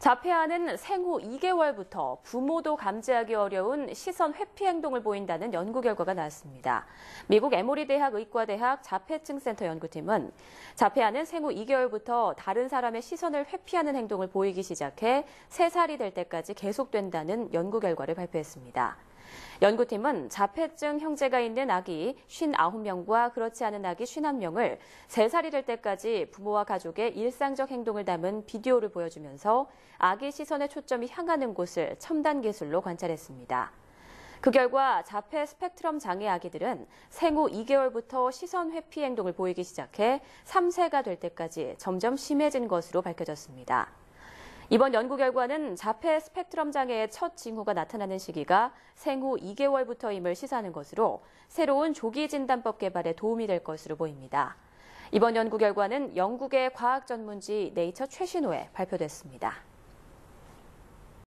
자폐아는 생후 2개월부터 부모도 감지하기 어려운 시선 회피 행동을 보인다는 연구 결과가 나왔습니다. 미국 에모리 대학 의과대학 자폐증 센터 연구팀은 자폐아는 생후 2개월부터 다른 사람의 시선을 회피하는 행동을 보이기 시작해 3살이 될 때까지 계속된다는 연구 결과를 발표했습니다. 연구팀은 자폐증 형제가 있는 아기 59명과 그렇지 않은 아기 51명을 3살이 될 때까지 부모와 가족의 일상적 행동을 담은 비디오를 보여주면서 아기 시선의 초점이 향하는 곳을 첨단 기술로 관찰했습니다. 그 결과 자폐 스펙트럼 장애 아기들은 생후 2개월부터 시선 회피 행동을 보이기 시작해 3세가 될 때까지 점점 심해진 것으로 밝혀졌습니다. 이번 연구 결과는 자폐 스펙트럼 장애의 첫 징후가 나타나는 시기가 생후 2개월부터임을 시사하는 것으로 새로운 조기 진단법 개발에 도움이 될 것으로 보입니다. 이번 연구 결과는 영국의 과학 전문지 네이처 최신호에 발표됐습니다.